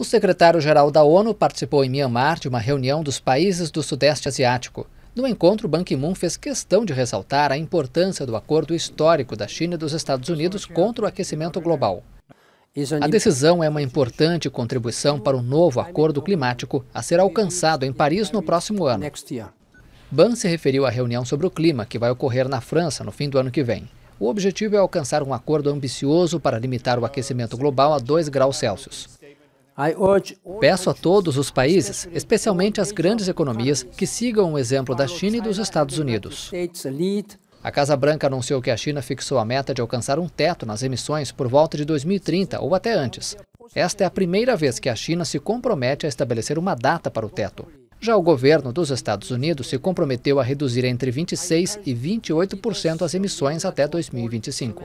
O secretário-geral da ONU participou em Myanmar de uma reunião dos países do Sudeste Asiático. No encontro, Ban Ki-moon fez questão de ressaltar a importância do acordo histórico da China e dos Estados Unidos contra o aquecimento global. A decisão é uma importante contribuição para o novo acordo climático a ser alcançado em Paris no próximo ano. Ban se referiu à reunião sobre o clima que vai ocorrer na França no fim do ano que vem. O objetivo é alcançar um acordo ambicioso para limitar o aquecimento global a 2 graus Celsius. Peço a todos os países, especialmente as grandes economias, que sigam o exemplo da China e dos Estados Unidos. A Casa Branca anunciou que a China fixou a meta de alcançar um teto nas emissões por volta de 2030 ou até antes. Esta é a primeira vez que a China se compromete a estabelecer uma data para o teto. Já o governo dos Estados Unidos se comprometeu a reduzir entre 26% e 28% as emissões até 2025.